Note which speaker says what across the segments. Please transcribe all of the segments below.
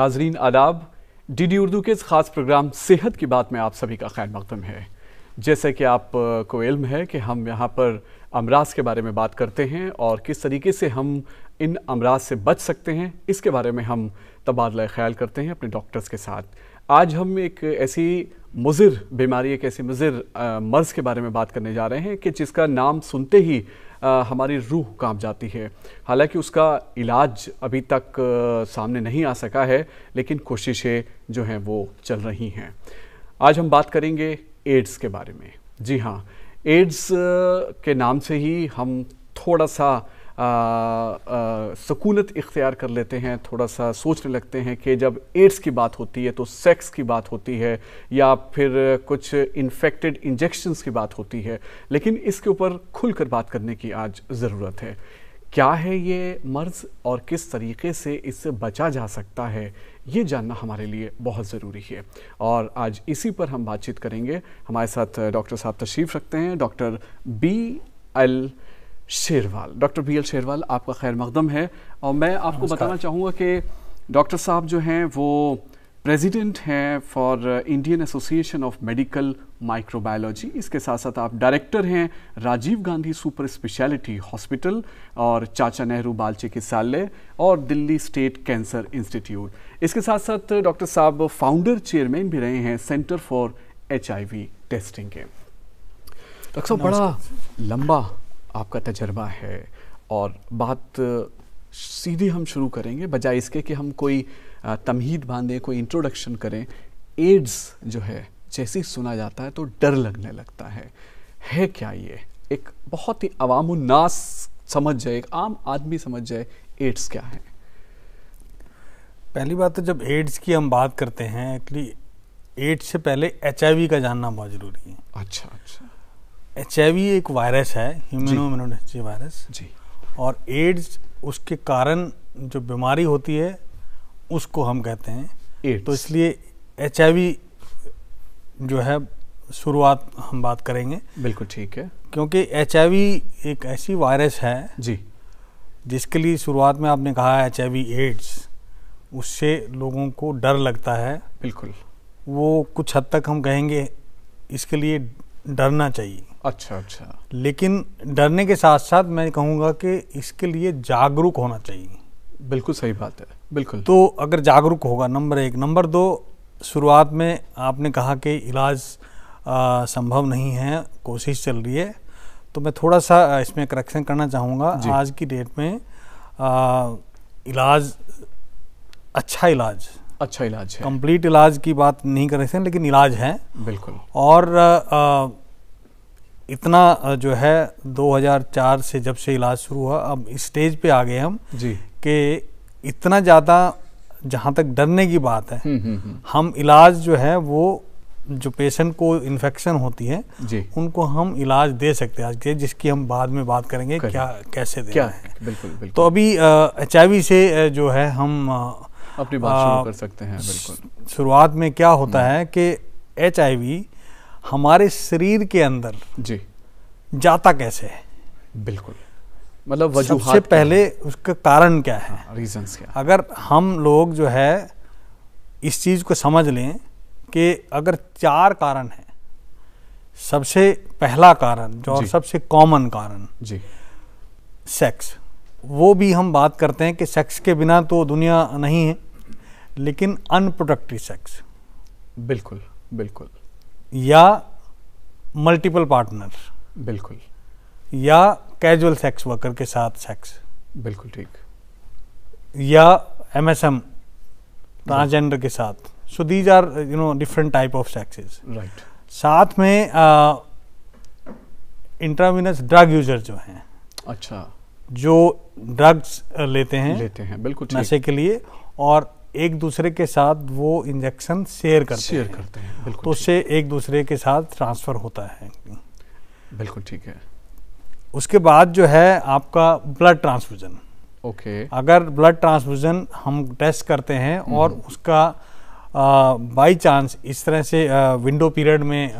Speaker 1: नाजरीन आदाब D D Urdu के इस ख़ास प्रोग्राम सेहत की बात में आप सभी का खैर मकदम है जैसे कि आप को इल्म है कि हम यहाँ पर अमराज के बारे में बात करते हैं और किस तरीके से हम इन अमराज से बच सकते हैं इसके बारे में हम तबादला ख्याल करते हैं अपने डॉक्टर्स के साथ आज हम एक ऐसी मुजिर बीमारी एक ऐसी मुजिर मर्ज़ के बारे में बात करने जा रहे हैं कि जिसका नाम सुनते ही हमारी रूह कांप जाती है हालांकि उसका इलाज अभी तक सामने नहीं आ सका है लेकिन कोशिशें जो हैं वो चल रही हैं आज हम बात करेंगे एड्स के बारे में जी हाँ एड्स के नाम से ही हम थोड़ा सा सकूलत इख्तियार कर लेते हैं थोड़ा सा सोचने लगते हैं कि जब एड्स की बात होती है तो सेक्स की बात होती है या फिर कुछ इन्फेक्टेड इंजेक्शन्स की बात होती है लेकिन इसके ऊपर खुलकर बात करने की आज ज़रूरत है क्या है ये मर्ज़ और किस तरीके से इससे बचा जा सकता है ये जानना हमारे लिए बहुत ज़रूरी है और आज इसी पर हम बातचीत करेंगे हमारे साथ डॉक्टर साहब तशरीफ़ रखते हैं doctor B L Sherwal doctor B L Sherwal आपका खैर मकदम है और मैं आपको बताना चाहूँगा कि डॉक्टर साहब जो हैं वो प्रेसिडेंट हैं for Indian association of medical microbiology इसके साथ साथ आप डायरेक्टर हैं Rajiv Gandhi super speciality hospital और चाचा नेहरू बाल चिकित्सालय और दिल्ली स्टेट कैंसर इंस्टीट्यूट इसके साथ साथ डॉक्टर साहब फाउंडर चेयरमैन भी रहे हैं सेंटर फॉर एच टेस्टिंग के डॉक्टर साहब बड़ा लंबा आपका तजर्बा है और बात सीधे हम शुरू करेंगे बजाय इसके कि हम कोई तमहीद बांधें कोई इंट्रोडक्शन करें एड्स जो है जैसे ही सुना जाता है तो डर लगने लगता है है क्या ये एक बहुत ही अवामनास समझ जाए एक आम आदमी समझ जाए एड्स क्या है पहली बात तो जब
Speaker 2: एड्स की हम बात करते हैं एक्चुअली एड्स से पहले एच का जानना बहुत ज़रूरी है अच्छा अच्छा एच एक वायरस है ह्यूमनोमिनोडेंसी वायरस जी और एड्स उसके कारण जो बीमारी होती है उसको हम कहते हैं AIDS. तो इसलिए एच जो है शुरुआत हम बात करेंगे बिल्कुल ठीक है क्योंकि एच एक ऐसी वायरस है जी जिसके लिए शुरुआत में आपने कहा एच एड्स उससे लोगों को डर लगता है बिल्कुल वो कुछ हद तक हम कहेंगे इसके लिए डरना चाहिए
Speaker 1: अच्छा अच्छा
Speaker 2: लेकिन डरने के साथ साथ मैं कहूँगा कि इसके लिए जागरूक होना चाहिए बिल्कुल सही बात है बिल्कुल तो अगर जागरूक होगा नंबर एक नंबर दो शुरुआत में आपने कहा कि इलाज संभव नहीं है कोशिश चल रही है तो मैं थोड़ा सा इसमें करेक्शन करना चाहूँगा आज की डेट में आ, इलाज अच्छा इलाज अच्छा इलाज है कंप्लीट इलाज की बात नहीं कर सकते लेकिन इलाज है बिल्कुल और आ, इतना जो है 2004 से जब से इलाज शुरू हुआ अब स्टेज पे आ गए हम जी कि इतना ज़्यादा जहाँ तक डरने की बात है हम्म, हम्म, हम्म। हम इलाज जो है वो जो पेशेंट को इन्फेक्शन होती है जी। उनको हम इलाज दे सकते हैं आज के जिसकी हम बाद में बात करेंगे क्या कैसे दे क्या है बिल्कुल, बिल्कुल। तो अभी एच से जो है हम अपनी बात शुरू कर सकते हैं बिल्कुल शुरुआत में क्या होता है कि एच आई वी हमारे शरीर के अंदर जी जाता कैसे है बिल्कुल मतलब सबसे पहले उसका कारण क्या है रीजन हाँ, क्या अगर हम लोग जो है इस चीज़ को समझ लें कि अगर चार कारण हैं सबसे पहला कारण जो और सबसे कॉमन कारण जी सेक्स वो भी हम बात करते हैं कि सेक्स के बिना तो दुनिया नहीं है लेकिन अनप्रोडक्टिव सेक्स
Speaker 1: बिल्कुल बिल्कुल
Speaker 2: या मल्टीपल पार्टनर बिल्कुल या कैजुअल सेक्स वर्कर के साथ
Speaker 1: सेक्स बिल्कुल ठीक
Speaker 2: या एमएसएम ट्रांसजेंडर के साथ so these are you know different type of sexes right साथ में इंट्राविनस ड्रग यूजर जो हैं अच्छा जो ड्रग्स uh, लेते हैं लेते हैं बिल्कुल नशे के लिए और एक दूसरे के साथ वो इंजेक्शन शेयर करते शेयर हैं। करते हैं तो उससे एक दूसरे के साथ ट्रांसफ़र होता
Speaker 1: है बिल्कुल ठीक है
Speaker 2: उसके बाद जो है आपका ब्लड ट्रांसफ्यूज़न ओके अगर ब्लड ट्रांसफ्यूज़न हम टेस्ट करते हैं हम्म। और उसका बाई चांस इस तरह से विंडो पीरियड में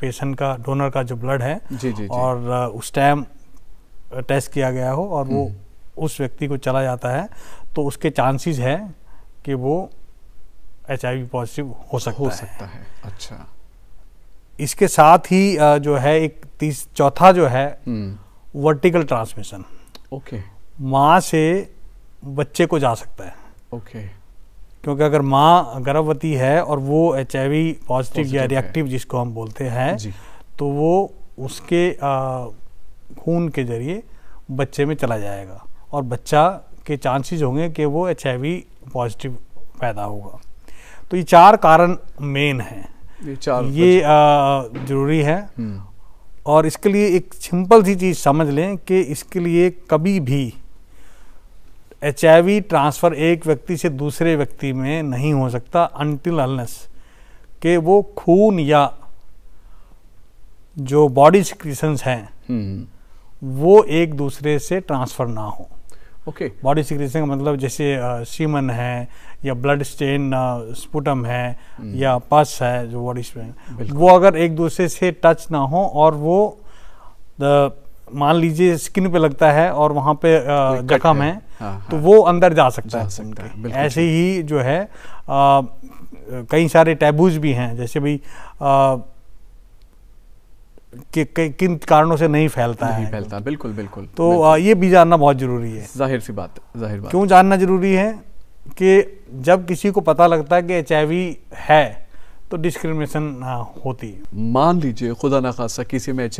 Speaker 2: पेशेंट का डोनर का जो ब्लड है जी, जी, जी. और आ, उस टाइम टेस्ट किया गया हो और वो हम्म। उस व्यक्ति को चला जाता है तो उसके चांसेस है कि वो एच पॉजिटिव हो सकता हो सकता
Speaker 1: है, है। अच्छा
Speaker 2: इसके साथ ही जो है एक तीस चौथा जो है वर्टिकल हम्म। ट्रांसमिशन ओके माँ से बच्चे को जा सकता है ओके क्योंकि अगर माँ गर्भवती है और वो एच पॉजिटिव या रिएक्टिव जिसको हम बोलते हैं तो वो उसके खून के जरिए बच्चे में चला जाएगा और बच्चा के चांसेस होंगे कि वो एच पॉजिटिव पैदा होगा तो ये चार कारण मेन हैं ये, चार ये ज़रूरी है हम्म। और इसके लिए एक सिंपल सी चीज़ समझ लें कि इसके लिए कभी भी एच ट्रांसफ़र एक व्यक्ति से दूसरे व्यक्ति में नहीं हो सकता अनटिल अलनेस के वो खून या जो बॉडी सिक्रीशंस हैं हम्म। वो एक दूसरे से ट्रांसफ़र ना हो ओके बॉडी सिक्रेशन का मतलब जैसे सीमन है या ब्लड स्टेन स्पुटम है हम्म। या पस है जो बॉडी स्टेन वो अगर एक दूसरे से टच ना हो और वो मान लीजिए स्किन पे लगता है और वहाँ पे जख्म है, है हाँ, तो हाँ। वो अंदर जा सकता जा है सकता है ऐसे ही जो है कई सारे टैबूज भी हैं जैसे भाई कि, कि किन कारणों से नहीं फैलता नहीं है
Speaker 1: फैलता बिल्कुल बिल्कुल तो बिल्कुल।
Speaker 2: ये भी जानना बहुत ज़रूरी है जाहिर सी बात जाहिर बात क्यों जानना ज़रूरी है कि जब किसी को पता लगता है कि एच है तो डिस्क्रिमिनेशन होती
Speaker 1: है मान लीजिए खुदा न खासा किसी में एच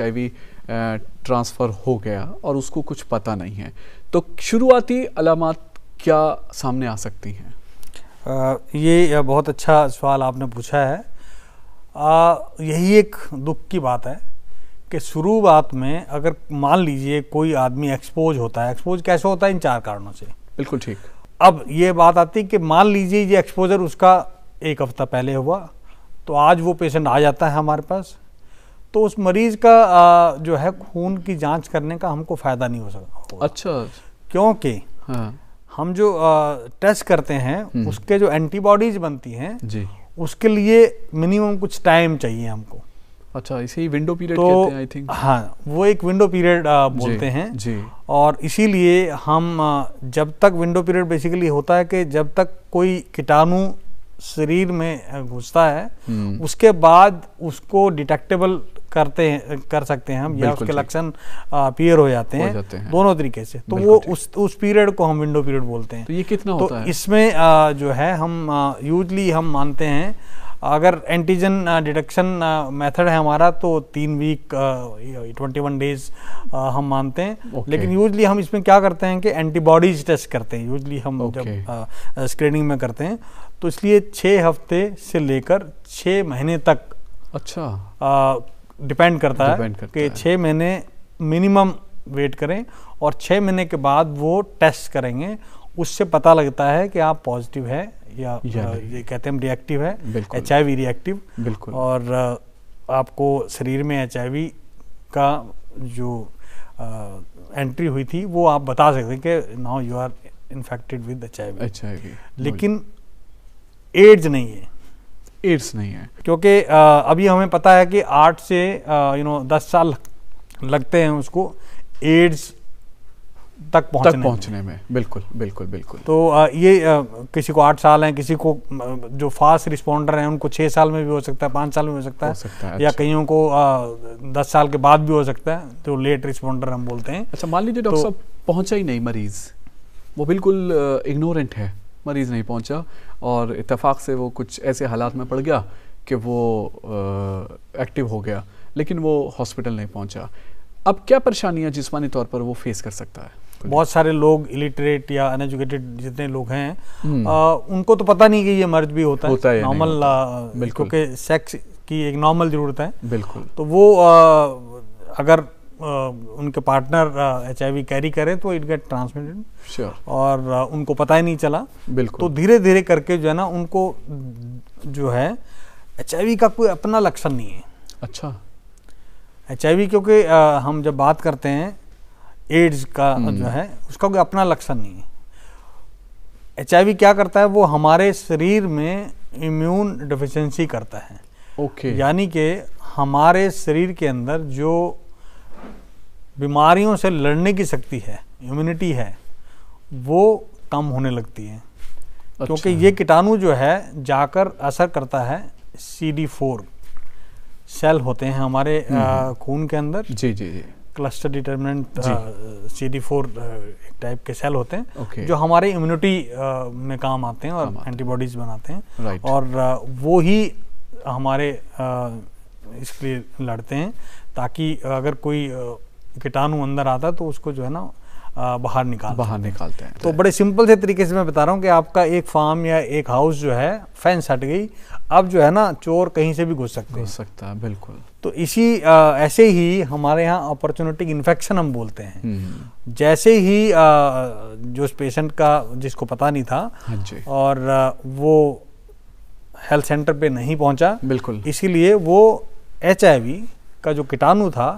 Speaker 1: ट्रांसफ़र हो गया और उसको कुछ पता नहीं है तो शुरुआती अलामत क्या सामने आ सकती हैं ये
Speaker 2: बहुत अच्छा सवाल आपने पूछा है आ, यही एक दुख की बात है कि शुरुआत में अगर मान लीजिए कोई आदमी एक्सपोज होता है एक्सपोज कैसे होता है इन चार कारणों से बिल्कुल ठीक अब ये बात आती है कि मान लीजिए ये एक्सपोजर उसका एक हफ्ता पहले हुआ तो आज वो पेशेंट आ जाता है हमारे पास तो उस मरीज का जो है खून की जांच करने का हमको फायदा नहीं हो सका अच्छा क्योंकि हाँ। हम जो टेस्ट करते हैं हम्म। उसके जो एंटीबॉडीज बनती हैं उसके लिए मिनिमम कुछ टाइम चाहिए हमको अच्छा इसे ही विंडो पीरियड तो, कहते हैं आई थिंक हाँ वो एक विंडो पीरियड बोलते हैं जी और इसीलिए हम जब तक विंडो पीरियड बेसिकली होता है कि जब तक कोई कीटाणु शरीर में घुसता है हम्म। उसके बाद उसको डिटेक्टेबल करते हैं कर सकते हैं हम या उसके लक्षण अपियर हो जाते हैं, हो जाते हैं दोनों तरीके से तो वो उस उस पीरियड को हम विंडो पीरियड बोलते हैं तो ये कितना तो होता है इसमें आ, जो है हम यूजली हम मानते हैं अगर एंटीजन डिटेक्शन मेथड है हमारा तो तीन वीक ट्वेंटी वन डेज हम मानते हैं okay. लेकिन यूजली हम इसमें क्या करते हैं कि एंटीबॉडीज टेस्ट करते हैं यूजली हम okay. जब uh, स्क्रीनिंग uh, में करते हैं तो इसलिए छः हफ्ते से लेकर छः महीने तक अच्छा डिपेंड uh, करता depend है कि छः महीने मिनिमम वेट करें और छः महीने के बाद वो टेस्ट करेंगे उससे पता लगता है कि आप पॉजिटिव हैं या हाँ ये कहते हैं रिएक्टिव है एच आई रिएक्टिव बिल्कुल और आपको शरीर में एच का जो एंट्री हुई थी वो आप बता सकते हैं कि now you are infected with H I लेकिन एड्स नहीं है एड्स नहीं है क्योंकि अभी हमें पता है कि आठ से यू नो दस साल लगते हैं उसको एड्स तक पहुंचने, तक
Speaker 1: पहुंचने में।, में बिल्कुल बिल्कुल बिल्कुल
Speaker 2: तो ये किसी को आठ साल है किसी को जो फास्ट रिस्पॉन्डर हैं उनको छः साल में भी हो सकता है पाँच साल में हो सकता है, हो सकता है या अच्छा। कईयों को
Speaker 1: दस साल के बाद भी हो सकता है तो लेट रिस्पॉन्डर हम बोलते हैं अच्छा मान लीजिए डॉक्टर तो- साहब पहुँचा ही नहीं मरीज़ वो बिल्कुल इग्नोरेंट है मरीज़ नहीं पहुँचा और इतफाक़ से वो कुछ ऐसे हालात में पड़ गया कि वो एक्टिव हो गया लेकिन वो हॉस्पिटल नहीं पहुँचा अब क्या परेशानियाँ जिसमानी तौर पर वो फेस कर सकता है बहुत सारे
Speaker 2: लोग इलिटरेट या अनएजुकेटेड जितने लोग हैं हम्म। आ, उनको तो पता नहीं कि ये मर्ज भी होता, होता है नॉर्मल क्योंकि सेक्स की एक नॉर्मल ज़रूरत है बिल्कुल तो वो आ, अगर आ, उनके पार्टनर एच आई कैरी करें तो इट गेट ट्रांसमिटेड और आ, उनको पता ही नहीं चला बिल्कुल तो धीरे धीरे करके जो है ना उनको जो है एच का कोई अपना लक्षण नहीं है अच्छा एच क्योंकि हम जब बात करते हैं एड्स का हम्म। जो है उसका कोई अपना लक्षण नहीं है एच क्या करता है वो हमारे शरीर में इम्यून डिफिशेंसी करता है ओके okay. यानी कि हमारे शरीर के अंदर जो बीमारियों से लड़ने की शक्ति है इम्यूनिटी है वो कम होने लगती है अच्छा। क्योंकि ये कीटाणु जो है जाकर असर करता है सी डी फोर सेल होते हैं हमारे हम्म। खून के अंदर जी जी जी cluster determinant C D four type के सेल होते हैं okay. जो हमारे इम्यूनिटी uh, में काम आते हैं और एंटीबॉडीज बनाते हैं right. और uh, वो ही uh, हमारे इसके लिए लड़ते हैं ताकि अगर कोई कीटाणु अंदर आता है तो उसको जो है ना बाहर निकाल
Speaker 1: बाहर निकालते हैं तो
Speaker 2: बड़े सिंपल से तरीके से मैं बता रहा हूँ कि आपका एक फार्म या एक हाउस जो है फेंस हट गई अब जो है ना चोर कहीं से भी घुस सकते हैं सकता है बिल्कुल तो इसी आ, ऐसे ही हमारे यहाँ अपॉर्चुनिटी इन्फेक्शन हम बोलते हैं
Speaker 1: हम्म।
Speaker 2: जैसे ही आ, जो उस पेशेंट का जिसको पता नहीं था हाँ और आ, वो हेल्थ सेंटर पे नहीं पहुंचा बिल्कुल इसीलिए वो एच का जो कीटाणु था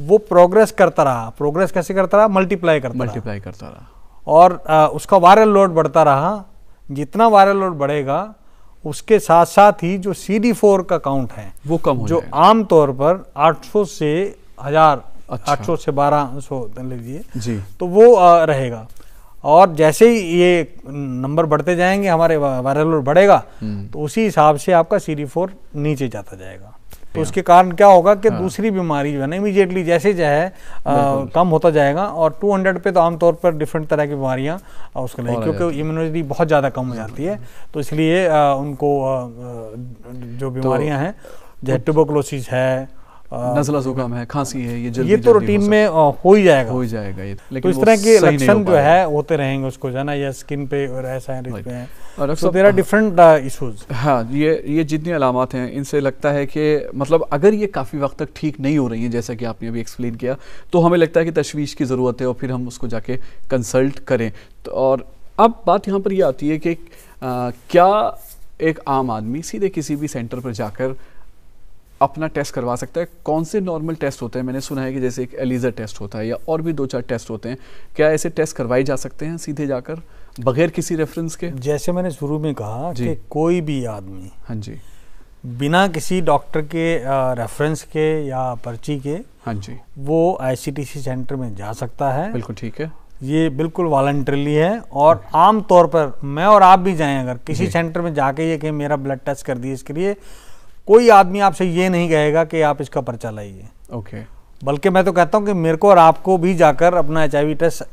Speaker 2: वो प्रोग्रेस करता रहा प्रोग्रेस कैसे करता रहा मल्टीप्लाई करता मल्टीप्लाई करता रहा और आ, उसका वायरल लोड बढ़ता रहा जितना वायरल लोड बढ़ेगा उसके साथ साथ ही जो सी डी फोर का काउंट है वो कम हो जो आमतौर पर 800 से हजार अच्छा। 800 से सौ लीजिए जी तो वो आ, रहेगा और जैसे ही ये नंबर बढ़ते जाएंगे हमारे वायरल लोड बढ़ेगा हम्म। तो उसी हिसाब से आपका सी डी फोर नीचे जाता जाएगा तो उसके कारण क्या होगा कि हाँ। दूसरी बीमारी जो है ना इमीजिएटली जैसे जो है कम होता जाएगा और 200 पे तो आमतौर पर डिफरेंट तरह की बीमारियाँ उसके लिए क्योंकि इम्यूनिटी बहुत ज़्यादा कम हो जाती है तो इसलिए उनको
Speaker 1: जो तो बीमारियाँ हैं जैसे ट्यूबोक्लोसिस तो है नजला जुकाम है खांसी है ये जल्दी ये तो रूटीन में हो ही जाएगा हो ही जाएगा ये तो इस तरह के लक्षण जो
Speaker 2: है होते रहेंगे उसको जाना या स्किन पे और ऐसा है
Speaker 1: so there are different issues हाँ ये ये जितनी अलामत हैं इनसे लगता है कि मतलब अगर ये काफ़ी वक्त तक ठीक नहीं हो रही हैं जैसा कि आपने अभी एक्सप्लेन किया तो हमें लगता है कि तशवीश की ज़रूरत है और फिर हम उसको जाके कंसल्ट करें तो और अब बात यहाँ पर यह आती है कि आ, क्या एक आम आदमी सीधे किसी भी सेंटर पर जाकर अपना टेस्ट करवा सकता है कौन से नॉर्मल टेस्ट होते हैं मैंने सुना है कि जैसे एक एलिज़र टेस्ट होता है या और भी दो चार टेस्ट होते हैं क्या ऐसे टेस्ट करवाए जा सकते हैं सीधे जाकर बगैर किसी रेफरेंस के
Speaker 2: जैसे मैंने शुरू में कहा कि कोई भी आदमी हाँ जी बिना किसी डॉक्टर के रेफरेंस के या पर्ची के हाँ जी वो आईसीटीसी सेंटर में जा सकता है बिल्कुल ठीक है ये बिल्कुल वॉल्ट्रली है और आम तौर पर मैं और आप भी जाएं अगर किसी सेंटर में जाके ये कहीं मेरा ब्लड टेस्ट कर दिए इसके लिए कोई आदमी आपसे ये नहीं कहेगा कि आप इसका पर्चा लाइए ओके बल्कि मैं तो कहता हूँ कि मेरे को और आपको भी जाकर अपना एच टेस्ट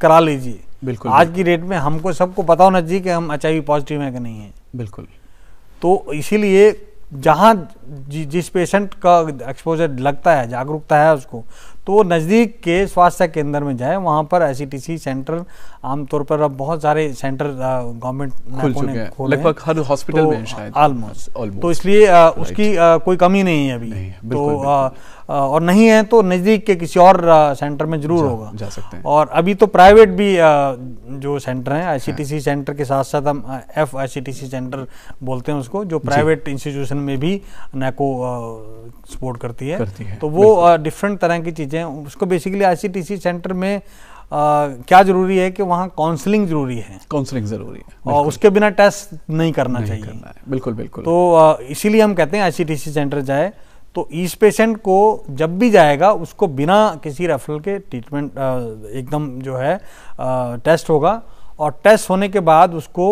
Speaker 2: करा लीजिए बिल्कुल आज की डेट में हमको सबको पता होना चाहिए कि हम एच पॉजिटिव है कि नहीं है बिल्कुल तो इसीलिए जहाँ जि, जिस पेशेंट का एक्सपोजर लगता है जागरूकता है उसको तो वो नज़दीक के स्वास्थ्य केंद्र में जाए वहाँ पर एस सेंटर e आमतौर पर अब बहुत सारे सेंटर गवर्नमेंट खुल चुके हैं लगभग हर हॉस्पिटल तो, में शायद ऑलमोस्ट तो इसलिए आ, उसकी आ, कोई कमी नहीं है अभी नहीं, बिल्कुल, तो बिल्कुल, आ, और नहीं है तो नज़दीक के किसी और सेंटर में ज़रूर होगा जा सकते हैं और अभी तो प्राइवेट भी जो सेंटर हैं आईसीटीसी सेंटर के साथ साथ हम एफ आईसीटीसी सेंटर बोलते हैं उसको जो प्राइवेट इंस्टीट्यूशन में भी नैको सपोर्ट करती है, करती है तो वो डिफरेंट तरह की चीज़ें उसको बेसिकली आईसीटीसी सेंटर में Uh, क्या जरूरी है कि वहाँ काउंसलिंग जरूरी है काउंसलिंग जरूरी है और उसके बिना टेस्ट नहीं करना नहीं चाहिए करना
Speaker 1: है बिल्कुल बिल्कुल
Speaker 2: तो इसीलिए हम कहते हैं आईसीटीसी सेंटर जाए तो इस पेशेंट को जब भी जाएगा उसको बिना किसी रेफरल के ट्रीटमेंट एकदम जो है टेस्ट होगा और टेस्ट होने के बाद उसको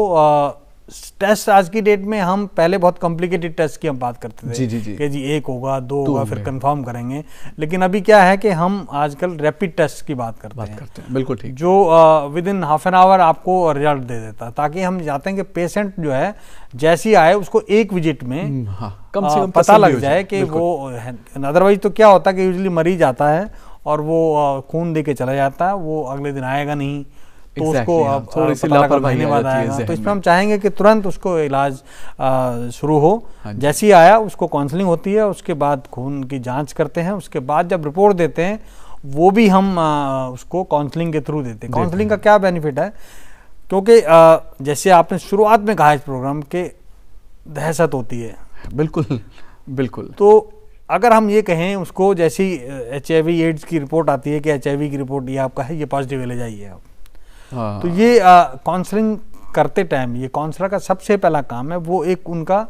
Speaker 2: टेस्ट आज की डेट में हम पहले बहुत कॉम्प्लिकेटेड टेस्ट की हम बात करते थे जी जी जी कि जी एक होगा दो होगा फिर कंफर्म करेंगे लेकिन अभी क्या है कि हम आजकल रैपिड टेस्ट की बात करते बात हैं करते हैं बिल्कुल ठीक जो within half an hour आपको रिजल्ट दे देता है ताकि हम जाते हैं कि पेशेंट जो है जैसी आए उसको एक विजिट में हम्म, हाँ, कम से कम पता लग जाए कि वो अदरवाइज तो क्या होता है कि यूजली मरीज आता है और वो खून दे के चला जाता है वो अगले दिन आएगा नहीं
Speaker 1: तो exactly, उसको आप हाँ, थोड़ी सी लापरवाही बाद आएगा तो इसमें
Speaker 2: हम चाहेंगे कि तुरंत उसको इलाज शुरू हो हाँ जैसे ही आया उसको काउंसलिंग होती है उसके बाद खून की जांच करते हैं उसके बाद जब रिपोर्ट देते हैं वो भी हम आ, उसको काउंसलिंग के थ्रू देते हैं काउंसलिंग का क्या बेनिफिट है क्योंकि जैसे आपने शुरुआत में कहा इस प्रोग्राम के दहशत होती है बिल्कुल बिल्कुल तो अगर हम ये कहें उसको जैसी एच एड्स की रिपोर्ट आती है कि एच की रिपोर्ट ये आपका है ये पॉजिटिव ले जाइए आप हाँ। तो ये काउंसलिंग करते टाइम ये काउंसलर का सबसे पहला काम है वो एक उनका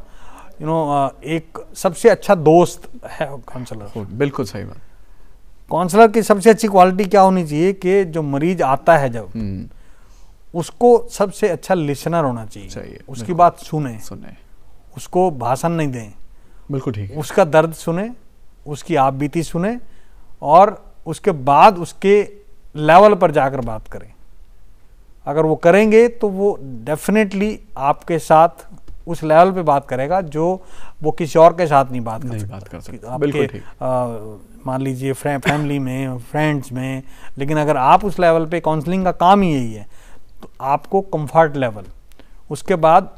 Speaker 2: यू नो एक सबसे अच्छा दोस्त है काउंसलर बिल्कुल सही बात काउंसलर की सबसे अच्छी क्वालिटी क्या होनी चाहिए कि जो मरीज आता है जब हम्म। उसको सबसे अच्छा लिसनर होना चाहिए, उसकी बात सुने सुने उसको भाषण नहीं दें बिल्कुल ठीक उसका दर्द सुने उसकी आप बीती सुने और उसके बाद उसके लेवल पर जाकर बात करें अगर वो करेंगे तो वो डेफिनेटली आपके साथ उस लेवल पे बात करेगा जो वो किसी और के साथ नहीं बात कर नहीं सकता, बात कर सकता। आपके मान लीजिए फैमिली में फ्रेंड्स में लेकिन अगर आप उस लेवल पे काउंसलिंग का काम ही यही है तो आपको कंफर्ट लेवल उसके बाद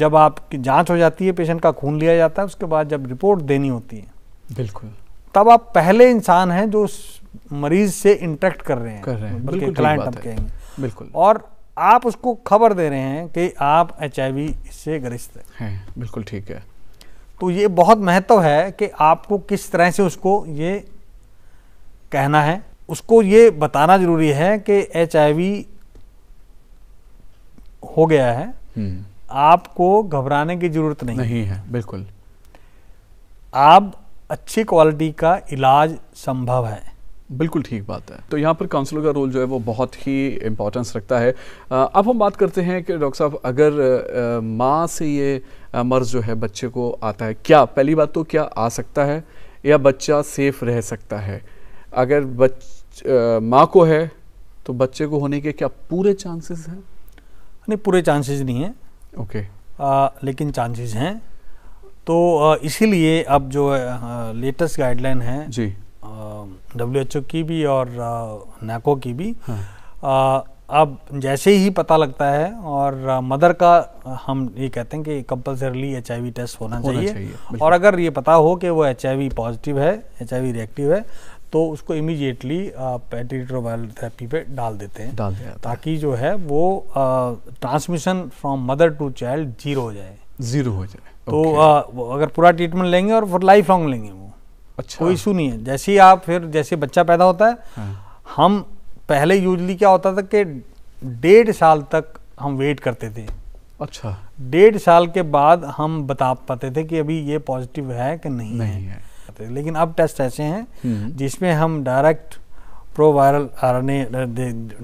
Speaker 2: जब आपकी जांच हो जाती है पेशेंट का खून लिया जाता है उसके बाद जब रिपोर्ट देनी होती है बिल्कुल तब आप पहले इंसान हैं जो उस मरीज से इंटरेक्ट कर रहे हैं कर रहे हैं क्लाइंट आप कहेंगे बिल्कुल और आप उसको खबर दे रहे हैं कि आप एच से ग्रस्त
Speaker 1: हैं बिल्कुल ठीक है
Speaker 2: तो ये बहुत महत्व है कि आपको किस तरह से उसको ये कहना है उसको ये बताना जरूरी है कि एच हो गया है हम्म। आपको घबराने
Speaker 1: की जरूरत नहीं नहीं है बिल्कुल आप अच्छी क्वालिटी का इलाज संभव है बिल्कुल ठीक बात है तो यहाँ पर काउंसलर का रोल जो है वो बहुत ही इम्पोर्टेंस रखता है अब हम बात करते हैं कि डॉक्टर साहब अगर माँ से ये मर्ज़ जो है बच्चे को आता है क्या पहली बात तो क्या आ सकता है या बच्चा सेफ रह सकता है अगर बच माँ को है तो बच्चे को होने के क्या पूरे चांसेस हैं नहीं पूरे चांसेस नहीं हैं ओके okay. लेकिन
Speaker 2: चांसेस हैं तो इसीलिए अब जो लेटेस्ट गाइडलाइन है जी डब्ल्यू की भी और नैको की भी हाँ। अब जैसे ही पता लगता है और मदर का हम ये कहते हैं कि कंपल्सरली एच टेस्ट होना, होना चाहिए, चाहिए और अगर ये पता हो कि वो एच पॉजिटिव है एच रिएक्टिव है तो उसको इमीडिएटली पेट्रीट्रोवायरल थेरेपी पे डाल देते हैं डाल ताकि जो है वो transmission from mother to child zero हो जाए जीरो हो जाए तो आ, अगर पूरा ट्रीटमेंट लेंगे और फॉर लाइफ लॉन्ग लेंगे वो अच्छा कोई इशू नहीं है जैसे ही आप फिर जैसे बच्चा पैदा होता है हाँ। हम पहले यूजली क्या होता था कि डेढ़ साल तक हम वेट करते थे अच्छा डेढ़ साल के बाद हम बता पाते थे कि अभी ये पॉजिटिव है कि नहीं, नहीं है।, है लेकिन अब टेस्ट ऐसे हैं हम्म। जिसमें हम डायरेक्ट प्रो वायरल आर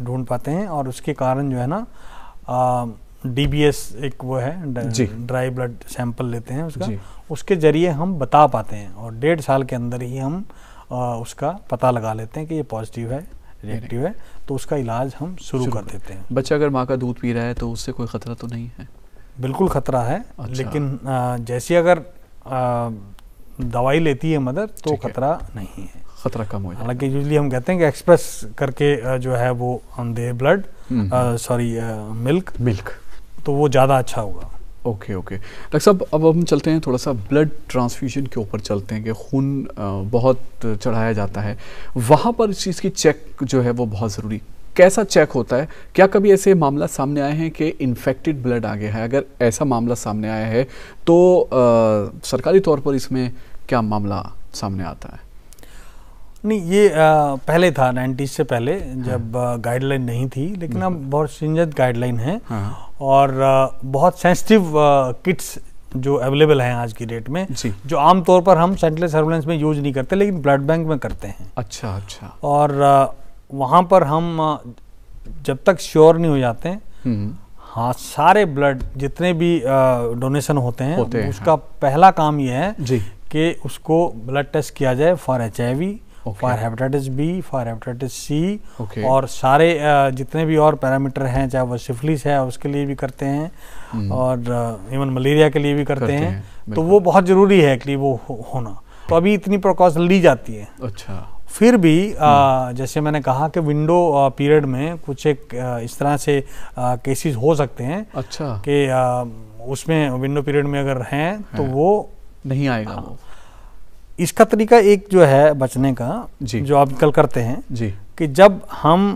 Speaker 2: ढूंढ पाते हैं और उसके कारण जो है ना डी एक वो है ड्राई ब्लड सैंपल लेते हैं उसका उसके ज़रिए हम बता पाते हैं और डेढ़ साल के अंदर ही हम आ, उसका पता लगा लेते हैं कि ये पॉजिटिव है रिएक्टिव है तो उसका इलाज हम शुरू कर देते हैं
Speaker 1: बच्चा अगर माँ का दूध पी रहा है तो उससे कोई ख़तरा तो नहीं है बिल्कुल ख़तरा है अच्छा।
Speaker 2: लेकिन जैसी अगर दवाई लेती है मदर तो खतरा
Speaker 1: नहीं है खतरा कम हो जाए
Speaker 2: हालांकि यूजली हम कहते हैं कि एक्सप्रेस करके जो है वो on the blood hmm, hmm. Sorry milk milk तो वो ज़्यादा अच्छा
Speaker 1: होगा ओके ओके डॉक्टर साहब अब हम चलते हैं थोड़ा सा ब्लड ट्रांसफ्यूजन के ऊपर चलते हैं कि खून बहुत चढ़ाया जाता है वहाँ पर इस चीज़ की चेक जो है वो बहुत ज़रूरी कैसा चेक होता है क्या कभी ऐसे मामला सामने आए हैं कि इन्फेक्टेड ब्लड आ गया है अगर ऐसा मामला सामने आया है तो आ, सरकारी तौर पर इसमें क्या मामला सामने आता है
Speaker 2: नहीं ये आ, पहले था नाइन्टीज से पहले जब गाइडलाइन हाँ। नहीं थी लेकिन अब बहुत सिंजत गाइडलाइन है और आ, बहुत सेंसिटिव किट्स जो अवेलेबल हैं आज की डेट में जो आमतौर पर हम सेंट्रल सर्वेलेंस में यूज नहीं करते लेकिन ब्लड बैंक में करते हैं
Speaker 1: अच्छा अच्छा
Speaker 2: और वहाँ पर हम जब तक श्योर नहीं हो जाते हैं हम्म। हाँ सारे ब्लड जितने भी डोनेशन होते हैं होते उसका हाँ। पहला काम यह है कि उसको ब्लड टेस्ट किया जाए for H for hepatitis B for hepatitis C और सारे जितने भी और पैरामीटर हैं चाहे वो सिफिलिस है उसके लिए भी करते हैं हम्म। और इवन मलेरिया के लिए भी करते, करते हैं, हैं। तो वो बहुत ज़रूरी है कि वो हो, होना तो अभी इतनी प्रिकॉशन ली जाती है अच्छा फिर भी आ, हम्म। जैसे मैंने कहा कि विंडो पीरियड में कुछ एक इस तरह से केसेस हो सकते हैं अच्छा कि उसमें विंडो पीरियड में अगर हैं तो वो नहीं आएगा वो हाँ। इसका तरीका एक जो है बचने का जी जो आप कल करते हैं जी कि जब हम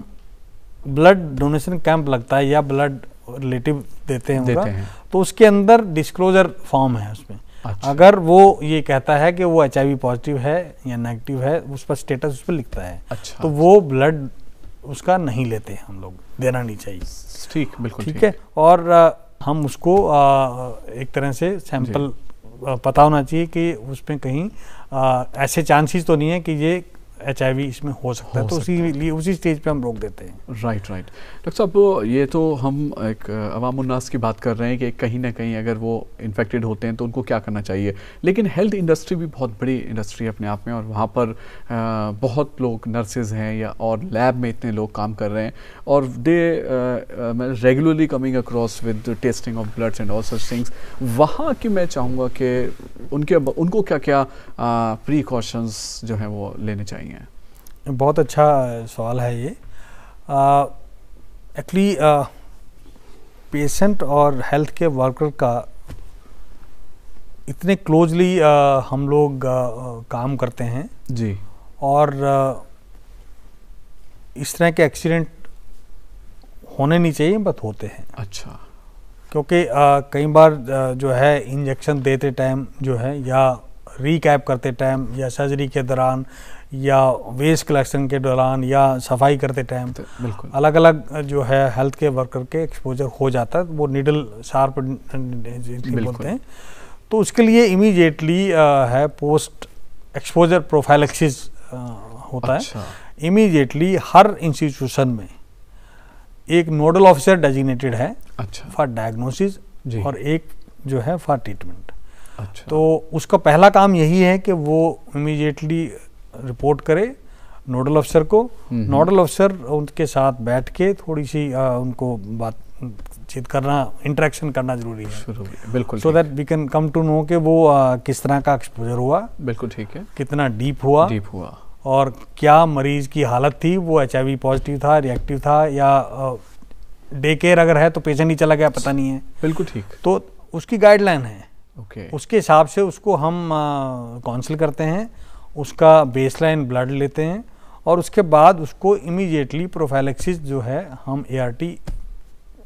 Speaker 2: ब्लड डोनेशन कैंप लगता है या ब्लड रिलेटिव देते हैं, उनका तो उसके अंदर डिस्क्लोजर फॉर्म है उसमें अच्छा। अगर वो ये कहता है कि वो एच पॉजिटिव है या नेगेटिव है उस पर स्टेटस उस पर लिखता है अच्छा, तो वो ब्लड उसका नहीं लेते हैं हम लोग देना नहीं चाहिए ठीक बिल्कुल ठीक है और आ, हम उसको आ, एक तरह से सैंपल पता होना चाहिए कि उसमें कहीं आ, ऐसे चांसेस तो नहीं है कि
Speaker 1: ये एच
Speaker 2: आई वी इसमें हो सकता है तो उसी लिए उसी स्टेज पे हम रोक देते
Speaker 1: हैं राइट राइट डॉक्टर साहब ये तो हम एक अवामनास की बात कर रहे हैं कि कहीं ना कहीं अगर वो इन्फेक्टेड होते हैं तो उनको क्या करना चाहिए लेकिन हेल्थ इंडस्ट्री भी बहुत बड़ी इंडस्ट्री है अपने आप में और वहाँ पर आ, बहुत लोग नर्सेज हैं या और लैब में इतने लोग काम कर रहे हैं और they regularly coming across with testing of bloods and all such things वहाँ की मैं चाहूँगा कि उनके उनको क्या क्या प्रिकॉशंस जो हैं वो लेने चाहिए रही
Speaker 2: हैं बहुत अच्छा सवाल है ये एक्चुअली पेशेंट और हेल्थ के वर्कर का इतने क्लोजली हम लोग आ, काम करते हैं जी और आ, इस तरह के एक्सीडेंट होने नहीं चाहिए बट होते हैं अच्छा क्योंकि कई बार आ, जो है इंजेक्शन देते टाइम जो है या रिकैप करते टाइम या सर्जरी के दौरान या वेस्ट कलेक्शन के दौरान या सफाई करते टाइम तो अलग अलग जो है हेल्थ के वर्कर के एक्सपोजर हो जाता है वो निडल शार्प बोलते हैं तो उसके लिए इमीडिएटली है पोस्ट एक्सपोजर प्रोफाइलक्सिस होता अच्छा। है इमीडिएटली हर इंस्टीट्यूशन में एक नोडल ऑफिसर डेजिग्नेटेड है अच्छा। फॉर डायग्नोसिस और एक जो है फॉर ट्रीटमेंट अच्छा। तो उसका पहला काम यही है कि वो इमीडिएटली रिपोर्ट करे नोडल अफसर को नोडल अफसर उनके साथ बैठ के थोड़ी सी आ, उनको बात बातचीत करना इंटरेक्शन करना जरूरी है बिल्कुल so that we can come to know कि वो आ, किस तरह का एक्सपोजर हुआ बिल्कुल ठीक है कितना डीप हुआ डीप हुआ और क्या मरीज की हालत थी वो एच पॉजिटिव था रिएक्टिव था या डे केयर अगर है तो पेशेंट ही चला गया पता नहीं है बिल्कुल ठीक तो उसकी गाइडलाइन है ओके okay. उसके हिसाब से उसको हम काउंसिल करते हैं उसका बेसलाइन ब्लड लेते हैं और उसके बाद उसको इमीडिएटली प्रोफाइलेक्सिस जो है हम ए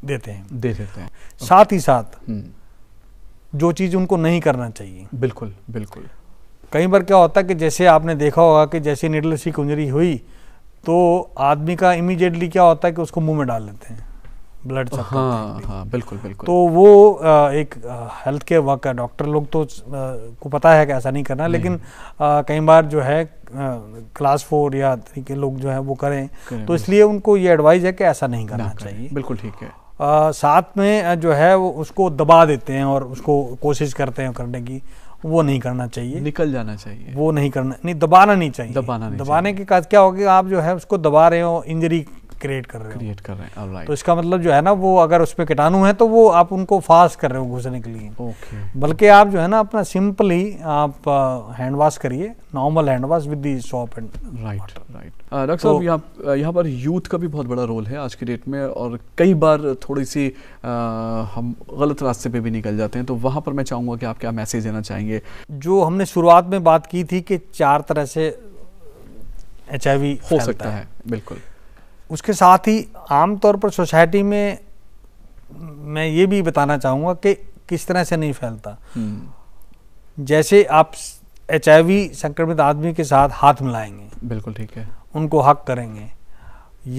Speaker 2: देते
Speaker 1: हैं दे देते हैं
Speaker 2: साथ ही साथ
Speaker 1: हम्म।
Speaker 2: जो चीज़ उनको नहीं करना चाहिए
Speaker 1: बिल्कुल बिल्कुल
Speaker 2: कई बार क्या होता है कि जैसे आपने देखा होगा कि जैसे निडल सी कुंजरी हुई तो आदमी का इमीडिएटली क्या होता है कि उसको मुंह में डाल लेते हैं ब्लड हाँ हाँ बिल्कुल बिल्कुल तो वो आ, एक हेल्थ केयर वर्क डॉक्टर लोग तो आ, को पता है कि ऐसा नहीं करना नहीं। लेकिन कई बार जो है क्लास फोर या थ्री के लोग जो है वो करें, करें तो इसलिए उनको ये एडवाइस है कि ऐसा नहीं करना
Speaker 1: चाहिए बिल्कुल ठीक है
Speaker 2: आ, साथ में जो है वो उसको दबा देते हैं और उसको कोशिश करते हैं करने की वो नहीं करना चाहिए निकल जाना चाहिए वो नहीं करना नहीं दबाना नहीं चाहिए दबाना नहीं दबाने के कारण क्या होगा आप जो है उसको दबा रहे हो इंजरी क्रिएट कर रहे
Speaker 1: हो क्रिएट कर रहे हैं right.
Speaker 2: तो इसका मतलब जो है ना वो अगर उसमें कीटाणु है तो वो आप उनको फास्ट कर रहे हो घुसने के लिए okay. बल्कि आप जो है ना अपना सिंपली आप हैंड uh, वॉश करिए normal hand wash with the soap
Speaker 1: and right right doctor साहब यहाँ uh, यहाँ पर यूथ का भी बहुत बड़ा रोल है आज के डेट में और कई बार थोड़ी सी आ, uh, हम गलत रास्ते पे भी निकल जाते हैं तो वहाँ पर मैं चाहूँगा कि आप क्या मैसेज देना चाहेंगे जो हमने शुरुआत में बात की थी कि चार तरह से
Speaker 2: एच हो सकता है, है बिल्कुल उसके साथ ही आमतौर पर सोसाइटी में मैं ये भी बताना चाहूँगा कि किस तरह से नहीं फैलता
Speaker 1: हम्म।
Speaker 2: जैसे आप एच संक्रमित आदमी के साथ हाथ मिलाएंगे बिल्कुल ठीक है उनको हक करेंगे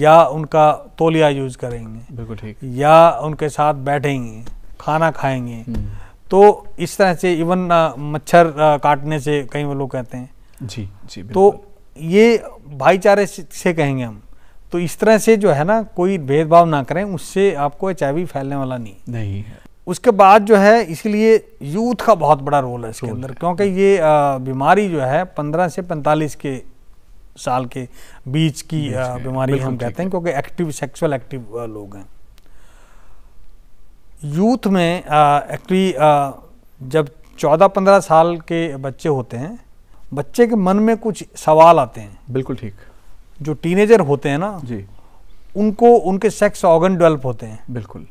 Speaker 2: या उनका तोलिया यूज
Speaker 1: करेंगे बिल्कुल ठीक
Speaker 2: या उनके साथ बैठेंगे खाना खाएंगे हम्म। तो इस तरह से इवन मच्छर काटने से कई लोग कहते हैं
Speaker 1: जी जी तो
Speaker 2: ये भाईचारे से कहेंगे हम तो इस तरह से जो है ना कोई भेदभाव ना करें उससे आपको एच फैलने वाला नहीं नहीं उसके बाद जो है इसलिए यूथ का बहुत बड़ा रोल है इसके अंदर क्योंकि ये बीमारी जो है पंद्रह से पैंतालीस के साल के बीच की बीमारी हम कहते हैं क्योंकि एक्टिव सेक्सुअल एक्टिव लोग हैं यूथ में एक्चुअली जब चौदह पंद्रह साल के बच्चे होते हैं बच्चे के मन में कुछ सवाल आते हैं बिल्कुल ठीक जो टीनेजर होते हैं ना जी उनको उनके सेक्स ऑर्गन डेवलप होते हैं बिल्कुल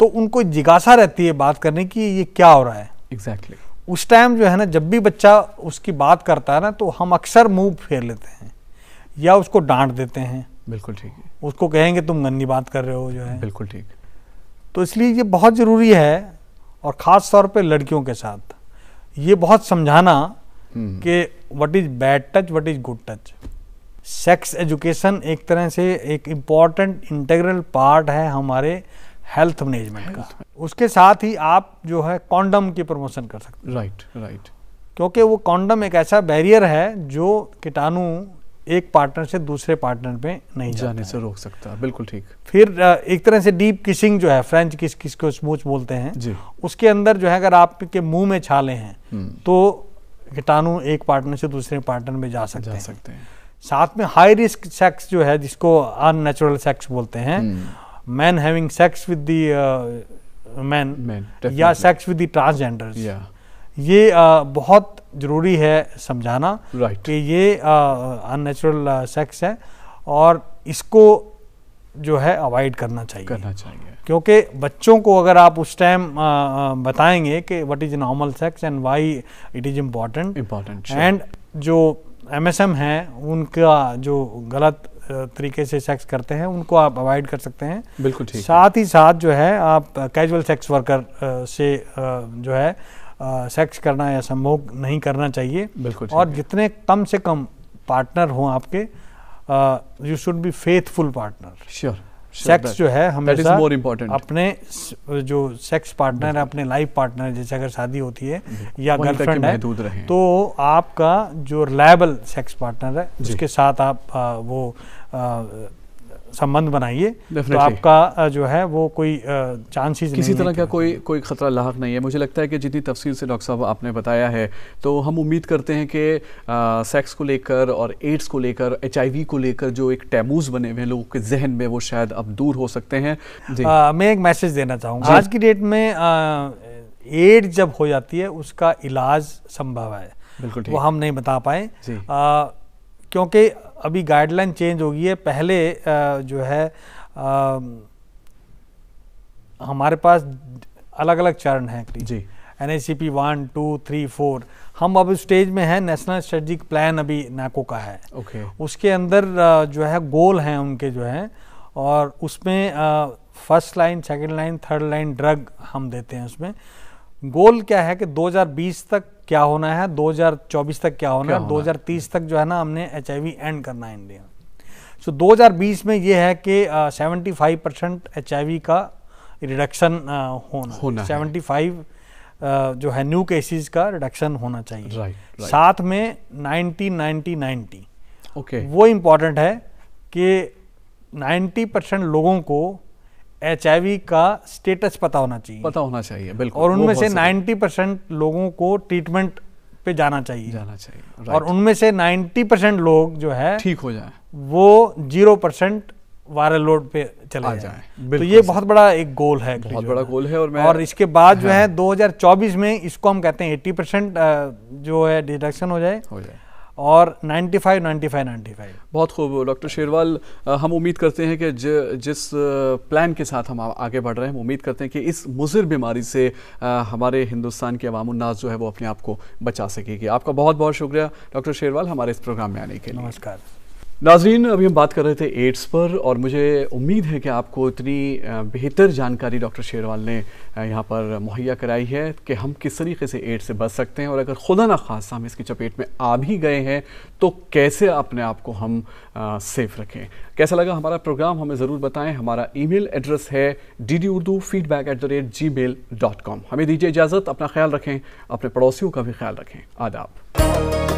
Speaker 2: तो उनको जिज्ञासा रहती है बात करने की ये क्या हो रहा है एग्जैक्टली exactly. उस टाइम जो है ना जब भी बच्चा उसकी बात करता है ना तो हम अक्सर मुंह फेर लेते हैं या उसको डांट देते हैं बिल्कुल ठीक है उसको कहेंगे तुम गन्नी बात कर रहे हो जो है बिल्कुल ठीक तो इसलिए ये बहुत ज़रूरी है और ख़ास तौर पे लड़कियों के साथ ये बहुत समझाना हम्म। कि what is bad touch what is good touch sex education एक तरह से एक इम्पॉर्टेंट इंटेग्रल पार्ट है हमारे हेल्थ मैनेजमेंट का उसके साथ ही आप जो है कॉन्डम की प्रमोशन कर
Speaker 1: सकते हैं राइट राइट
Speaker 2: क्योंकि वो कॉन्डम एक ऐसा बैरियर है जो कीटाणु एक पार्टनर से दूसरे पार्टनर पे
Speaker 1: नहीं जाने से रोक सकता बिल्कुल ठीक
Speaker 2: फिर एक तरह से डीप किसिंग जो है फ्रेंच किस किस को स्मूच बोलते हैं जी। उसके अंदर जो है अगर आपके मुंह में छाले हैं हम्म। तो कीटाणु एक पार्टनर से दूसरे पार्टनर में जा सकते जा सकते हैं साथ में हाई रिस्क सेक्स जो है जिसको अननेचुरल सेक्स बोलते हैं man having sex with the man या सेक्स विद दी ट्रांसजेंडर ये uh, बहुत जरूरी है समझाना right. कि ये अननेचुरल uh, सेक्स uh, है और इसको जो है अवॉइड करना चाहिए
Speaker 1: करना चाहिए
Speaker 2: क्योंकि बच्चों को अगर आप उस टाइम बताएंगे कि what is normal sex and why it is important
Speaker 1: important and
Speaker 2: जो एमएसएम हैं उनका जो गलत तरीके से सेक्स करते हैं उनको आप अवॉइड कर सकते हैं बिल्कुल ठीक साथ ही साथ जो है आप कैजुअल सेक्स वर्कर से जो है सेक्स करना या संभोग नहीं करना चाहिए बिल्कुल और जितने कम से कम पार्टनर हों आपके you should be faithful partner sure sex जो है हमेशा मोर इम्पोर्टेंट अपने जो सेक्स पार्टनर है अपने लाइफ पार्टनर जैसे अगर शादी होती है हम्म, या गर्लफ्रेंड है तो आपका जो रिलायबल सेक्स पार्टनर है जिसके साथ आप वो संबंध बनाइए तो आपका जो है वो कोई चांसेस किसी तरह
Speaker 1: का कोई कोई खतरा लाक नहीं है मुझे लगता है कि जितनी तफसील से डॉक्टर साहब आपने बताया है तो हम उम्मीद करते हैं कि सेक्स को लेकर और एड्स को लेकर एच को लेकर जो एक टैमूज बने हुए हैं लोगों के जहन में वो शायद अब दूर हो सकते हैं आ,
Speaker 2: मैं एक मैसेज देना चाहूँगा आज की डेट में एड जब हो जाती है उसका इलाज संभव है बिल्कुल वो हम नहीं बता पाए क्योंकि अभी गाइडलाइन चेंज हो गई है पहले जो है हमारे पास अलग अलग चरण हैं जी N H C P one two three four हम अब स्टेज में हैं नेशनल स्ट्रेटजिक प्लान अभी नाको का है okay. उसके अंदर जो है गोल हैं उनके जो हैं और उसमें first line second line third line drug हम देते हैं उसमें गोल क्या है कि 2020 तक क्या होना है 2024 तक क्या होना, क्या होना है 2030 तक जो है ना हमने एच एंड करना है इंडिया सो so, 2020 में ये है कि सेवेंटी फाइव परसेंट एच का रिडक्शन uh, होना सेवेंटी फाइव uh, जो है न्यू केसेस का रिडक्शन होना चाहिए right, right. साथ में नाइन्टी नाइन्टी नाइन्टी ओके वो इम्पोर्टेंट है कि नाइन्टी परसेंट लोगों को एच का स्टेटस पता होना चाहिए पता होना चाहिए बिल्कुल और उनमें से 90 परसेंट लोगों को ट्रीटमेंट पे जाना चाहिए जाना चाहिए और उनमें से 90 परसेंट लोग जो है ठीक हो जाए वो जीरो परसेंट वायरल लोड पे चले जाए तो ये बहुत बड़ा एक
Speaker 1: गोल है बहुत बड़ा गोल है और मैं और इसके बाद जो हाँ। है
Speaker 2: 2024 में इसको हम कहते हैं 80 परसेंट जो है डिडक्शन हो जाए हो जाए और 95 95 95
Speaker 1: बहुत खूब डॉक्टर शेरवाल हम उम्मीद करते हैं कि ज, जिस प्लान के साथ हम आगे बढ़ रहे हैं हम उम्मीद करते हैं कि इस मुजिर बीमारी से हमारे हिंदुस्तान के उन्नास जो है वो अपने आप को बचा सकेगी आपका बहुत बहुत शुक्रिया डॉक्टर शेरवाल हमारे इस प्रोग्राम में आने के लिए नमस्कार नाजरीन अभी हम बात कर रहे थे एड्स पर और मुझे उम्मीद है कि आपको इतनी बेहतर जानकारी डॉक्टर शेरवाल ने यहाँ पर मुहैया कराई है कि हम किस तरीके से एड्स से बच सकते हैं और अगर खुदा ना खासा हम इसकी चपेट में आ भी गए हैं तो कैसे अपने आप को हम आ, सेफ रखें कैसा लगा हमारा प्रोग्राम हमें ज़रूर बताएं हमारा ईमेल एड्रेस है D D Urdu feedback at the rate Gmail dot com हमें दीजिए इजाज़त अपना ख्याल रखें अपने पड़ोसियों का भी ख्याल रखें आदाब